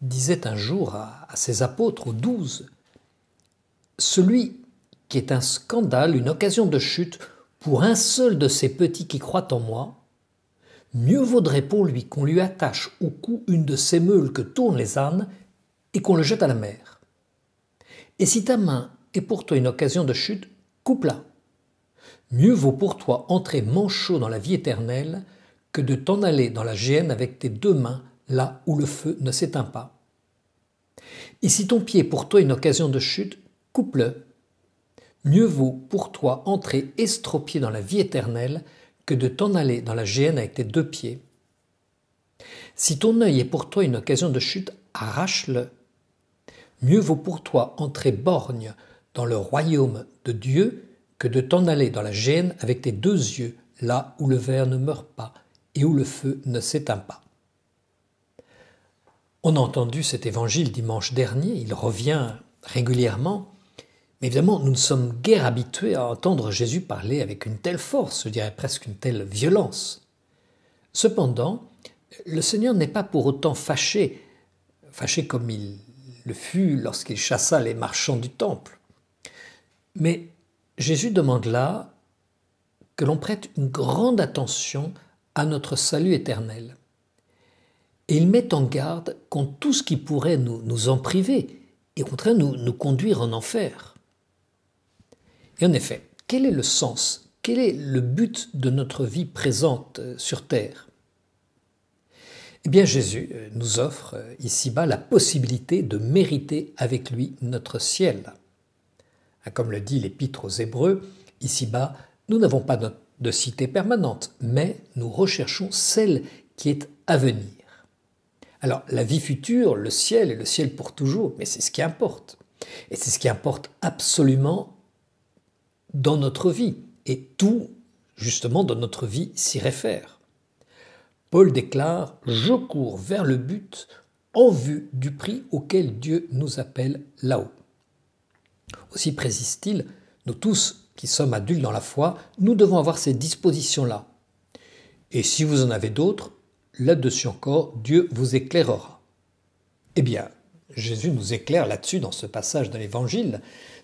disait un jour à, ses apôtres, aux douze, Celui qui est un scandale, une occasion de chute pour un seul de ces petits qui croient en moi, mieux vaudrait pour lui qu'on lui attache au cou une de ces meules que tournent les ânes et qu'on le jette à la mer. Et si ta main est pour toi une occasion de chute, coupe-la. Mieux vaut pour toi entrer manchot dans la vie éternelle que de t'en aller dans la géhenne avec tes deux mains là où le feu ne s'éteint pas. Et si ton pied est pour toi une occasion de chute, coupe-le. Mieux vaut pour toi entrer estropié dans la vie éternelle que de t'en aller dans la géhenne avec tes deux pieds. Si ton œil est pour toi une occasion de chute, arrache-le. Mieux vaut pour toi entrer borgne dans le royaume de Dieu que de t'en aller dans la géhenne avec tes deux yeux, là où le ver ne meurt pas et où le feu ne s'éteint pas. On a entendu cet évangile dimanche dernier, il revient régulièrement, mais évidemment nous ne sommes guère habitués à entendre Jésus parler avec une telle force, je dirais presque une telle violence. Cependant, le Seigneur n'est pas pour autant fâché, fâché comme il le fut lorsqu'il chassa les marchands du temple. Mais Jésus demande là que l'on prête une grande attention à notre salut éternel. Et il met en garde contre tout ce qui pourrait nous, nous en priver et au contraire nous, nous conduire en enfer. Et en effet, quel est le sens, quel est le but de notre vie présente euh, sur Terre Eh bien Jésus euh, nous offre euh, ici-bas la possibilité de mériter avec lui notre ciel. Ah, comme le dit l'Épître aux Hébreux, ici-bas, nous n'avons pas de cité permanente, mais nous recherchons celle qui est à venir. Alors la vie future, le ciel et le ciel pour toujours, mais c'est ce qui importe. Et c'est ce qui importe absolument dans notre vie. Et tout, justement, dans notre vie s'y réfère. Paul déclare ⁇ Je cours vers le but en vue du prix auquel Dieu nous appelle là-haut. Aussi présiste t il nous tous qui sommes adultes dans la foi, nous devons avoir ces dispositions-là. Et si vous en avez d'autres, là-dessus encore, Dieu vous éclairera. Eh bien, Jésus nous éclaire là-dessus dans ce passage de l'Évangile,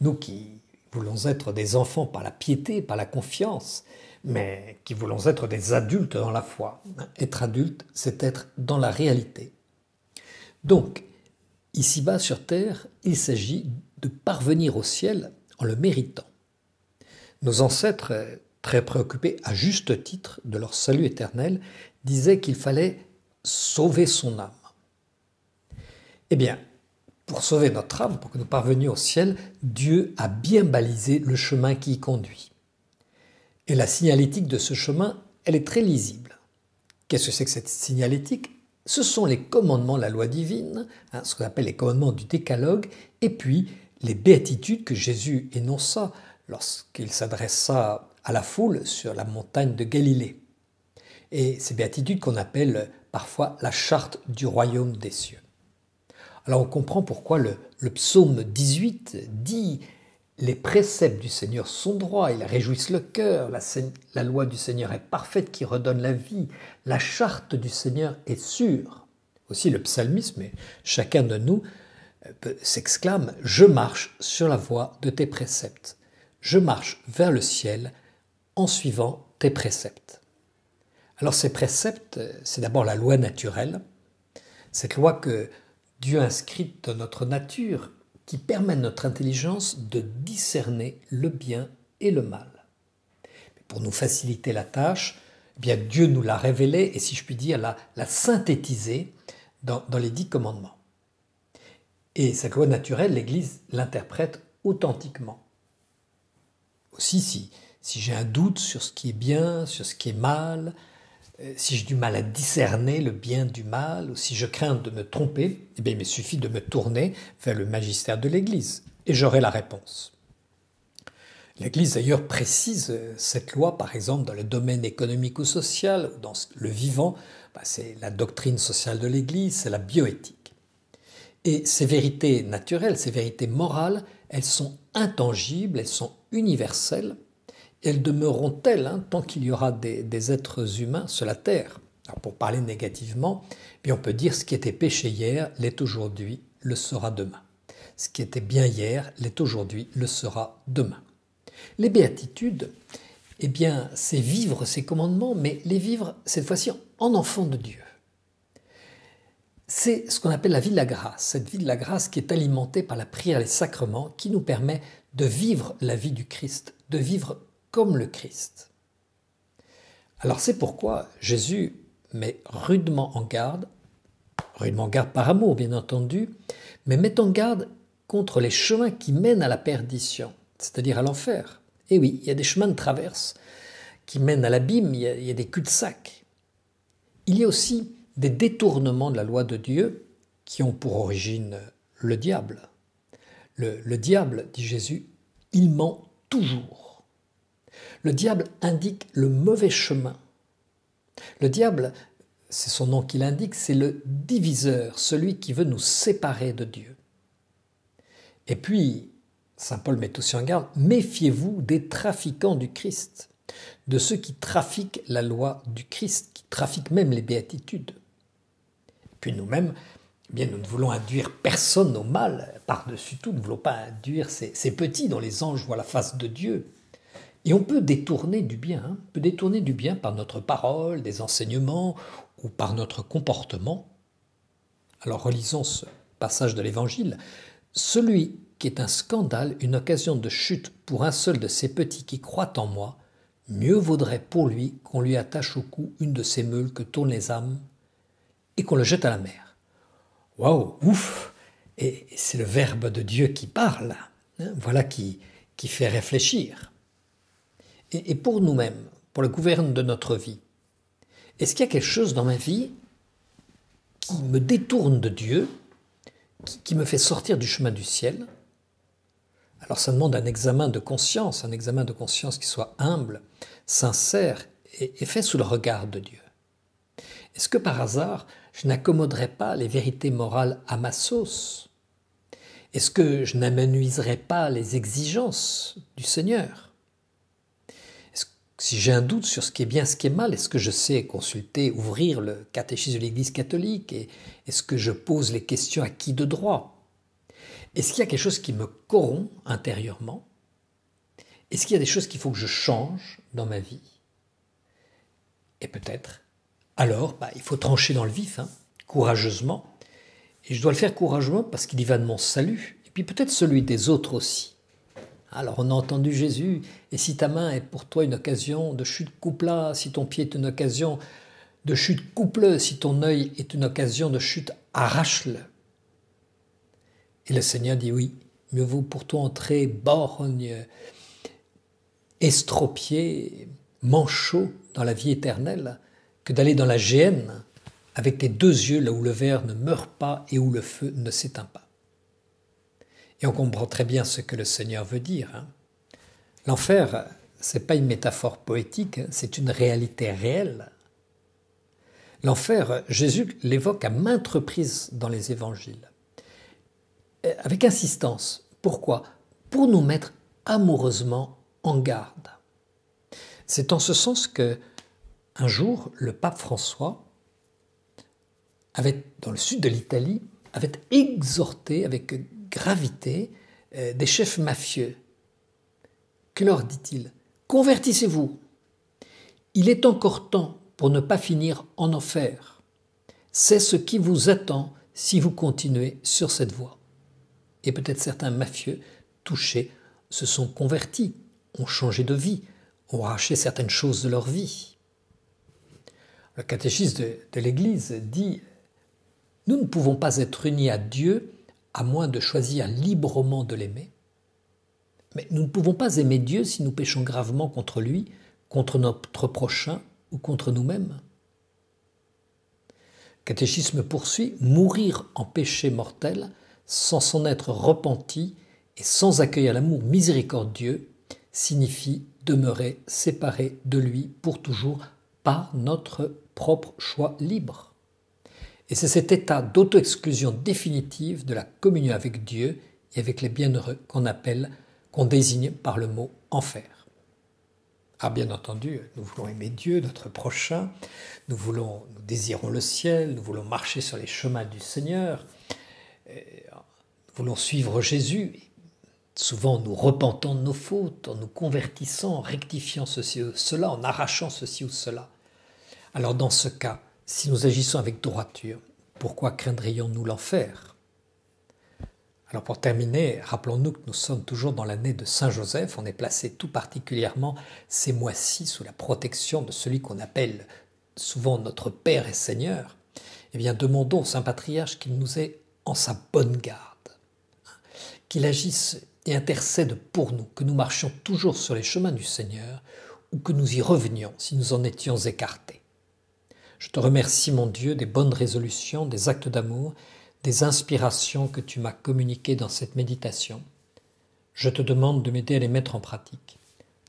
nous qui voulons être des enfants par la piété, par la confiance, mais qui voulons être des adultes dans la foi. Être adulte, c'est être dans la réalité. Donc, ici-bas sur Terre, il s'agit de parvenir au ciel en le méritant. Nos ancêtres, très préoccupés à juste titre de leur salut éternel, disait qu'il fallait sauver son âme. Eh bien, pour sauver notre âme, pour que nous parvenions au ciel, Dieu a bien balisé le chemin qui y conduit. Et la signalétique de ce chemin, elle est très lisible. Qu'est-ce que c'est que cette signalétique Ce sont les commandements de la loi divine, hein, ce qu'on appelle les commandements du décalogue, et puis les béatitudes que Jésus énonça lorsqu'il s'adressa à la foule sur la montagne de Galilée et ces béatitudes qu'on appelle parfois la charte du royaume des cieux. Alors on comprend pourquoi le, psaume 18 dit les préceptes du Seigneur sont droits, ils réjouissent le cœur, la, loi du Seigneur est parfaite qui redonne la vie, la charte du Seigneur est sûre. Aussi le psalmisme, chacun de nous euh, s'exclame, je marche sur la voie de tes préceptes, je marche vers le ciel en suivant tes préceptes. Alors ces préceptes, c'est d'abord la loi naturelle, cette loi que Dieu inscrit dans notre nature, qui permet à notre intelligence de discerner le bien et le mal. Pour nous faciliter la tâche, eh bien Dieu nous l'a révélée et si je puis dire, l'a, synthétisée dans, les dix commandements. Et cette loi naturelle, l'Église l'interprète authentiquement. Aussi, si, si j'ai un doute sur ce qui est bien, sur ce qui est mal, euh, si j'ai du mal à discerner le bien du mal, ou si je crains de me tromper, eh il me suffit de me tourner vers le magistère de l'Église, et j'aurai la réponse. L'Église d'ailleurs précise euh, cette loi, par exemple, dans le domaine économique ou social, dans le vivant, bah, c'est la doctrine sociale de l'Église, c'est la bioéthique. Et ces vérités naturelles, ces vérités morales, elles sont intangibles, elles sont universelles, elles demeureront telles hein, tant qu'il y aura des, êtres humains sur la terre. pour parler négativement, eh bien on peut dire ce qui était péché hier l'est aujourd'hui, le sera demain. Ce qui était bien hier l'est aujourd'hui, le sera demain. Les béatitudes, eh bien, c'est vivre ces commandements, mais les vivre cette fois-ci en enfant de Dieu. C'est ce qu'on appelle la vie de la grâce, cette vie de la grâce qui est alimentée par la prière et les sacrements, qui nous permet de vivre la vie du Christ, de vivre comme le Christ. Alors c'est pourquoi Jésus met rudement en garde, rudement en garde par amour bien entendu, mais met en garde contre les chemins qui mènent à la perdition, c'est-à-dire à, l'enfer. Et eh oui, il y a des chemins de traverse qui mènent à l'abîme, il, y a des cul-de-sac. Il y a aussi des détournements de la loi de Dieu qui ont pour origine le diable. le diable, dit Jésus, il ment toujours. Le diable indique le mauvais chemin. Le diable, c'est son nom qu'il indique, c'est le diviseur, celui qui veut nous séparer de Dieu. Et puis, Saint Paul met aussi en garde, méfiez-vous des trafiquants du Christ, de ceux qui trafiquent la loi du Christ, qui trafiquent même les béatitudes. puis nous-mêmes, eh bien, nous ne voulons induire personne au mal, par-dessus tout, nous ne voulons pas induire ces petits dont les anges voient la face de Dieu, et on peut détourner du bien, hein. peut détourner du bien par notre parole, des enseignements ou par notre comportement. Alors relisons ce passage de l'Évangile. Celui qui est un scandale, une occasion de chute pour un seul de ces petits qui croient en moi, mieux vaudrait pour lui qu'on lui attache au cou une de ces meules que tournent les âmes et qu'on le jette à la mer. Waouh, ouf Et c'est le Verbe de Dieu qui parle. Hein. Voilà qui, qui fait réfléchir et, pour nous-mêmes, pour le gouverne de notre vie. Est-ce qu'il y a quelque chose dans ma vie qui me détourne de Dieu, qui, me fait sortir du chemin du ciel Alors ça demande un examen de conscience, un examen de conscience qui soit humble, sincère et, et fait sous le regard de Dieu. Est-ce que par hasard, je n'accommoderai pas les vérités morales à ma sauce Est-ce que je n'amenuiserai pas les exigences du Seigneur si j'ai un doute sur ce qui est bien, ce qui est mal, est-ce que je sais consulter, ouvrir le catéchisme de l'Église catholique et Est-ce que je pose les questions à qui de droit Est-ce qu'il y a quelque chose qui me corrompt intérieurement Est-ce qu'il y a des choses qu'il faut que je change dans ma vie Et peut-être, alors, bah, il faut trancher dans le vif, hein, courageusement. Et je dois le faire courageusement parce qu'il y va de mon salut, et puis peut-être celui des autres aussi. Alors on a entendu Jésus, et si ta main est pour toi une occasion de chute, coupe-la, si ton pied est une occasion de chute, coupe si ton œil est une occasion de chute, arrache-le. Et le Seigneur dit oui, mieux vaut pour toi entrer borgne, estropié, manchot dans la vie éternelle, que d'aller dans la géhenne avec tes deux yeux là où le verre ne meurt pas et où le feu ne s'éteint pas. Et on comprend très bien ce que le Seigneur veut dire. Hein. L'enfer, ce n'est pas une métaphore poétique, c'est une réalité réelle. L'enfer, Jésus l'évoque à maintes reprises dans les évangiles, euh, avec insistance. Pourquoi Pour nous mettre amoureusement en garde. C'est en ce sens que, un jour, le pape François, dans le sud de l'Italie, avait exhorté avec gravité euh, des chefs mafieux. Que dit-il Convertissez-vous. Il est encore temps pour ne pas finir en enfer. C'est ce qui vous attend si vous continuez sur cette voie. Et peut-être certains mafieux touchés se sont convertis, ont changé de vie, ont arraché certaines choses de leur vie. Le catéchisme de l'Église dit Nous ne pouvons pas être unis à Dieu à moins de choisir librement de l'aimer. Mais nous ne pouvons pas aimer Dieu si nous péchons gravement contre lui, contre notre prochain ou contre nous-mêmes. Catéchisme poursuit Mourir en péché mortel, sans s'en être repenti et sans accueillir l'amour miséricordieux, signifie demeurer séparé de lui pour toujours par notre propre choix libre. Et c'est cet état d'auto-exclusion définitive de la communion avec Dieu et avec les bienheureux qu'on appelle, qu'on désigne par le mot enfer. Ah, bien entendu, nous voulons aimer Dieu, notre prochain, nous voulons, nous désirons le ciel, nous voulons marcher sur les chemins du Seigneur, nous voulons suivre Jésus. Souvent, nous repentant de nos fautes, en nous convertissant, en rectifiant ceci ou cela, en arrachant ceci ou cela. Alors, dans ce cas, si nous agissons avec droiture, pourquoi craindrions-nous l'enfer Alors pour terminer, rappelons-nous que nous sommes toujours dans l'année de Saint Joseph. On est placé tout particulièrement ces mois-ci sous la protection de celui qu'on appelle souvent notre Père et Seigneur. Eh bien, demandons au Saint Patriarche qu'il nous ait en sa bonne garde, qu'il agisse et intercède pour nous, que nous marchions toujours sur les chemins du Seigneur ou que nous y revenions si nous en étions écartés. Je te remercie, mon Dieu, des bonnes résolutions, des actes d'amour, des inspirations que tu m'as communiquées dans cette méditation. Je te demande de m'aider à les mettre en pratique.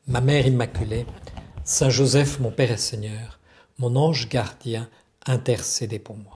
Ma Mère Immaculée, Saint Joseph, mon Père et Seigneur, mon ange gardien, intercédez pour moi.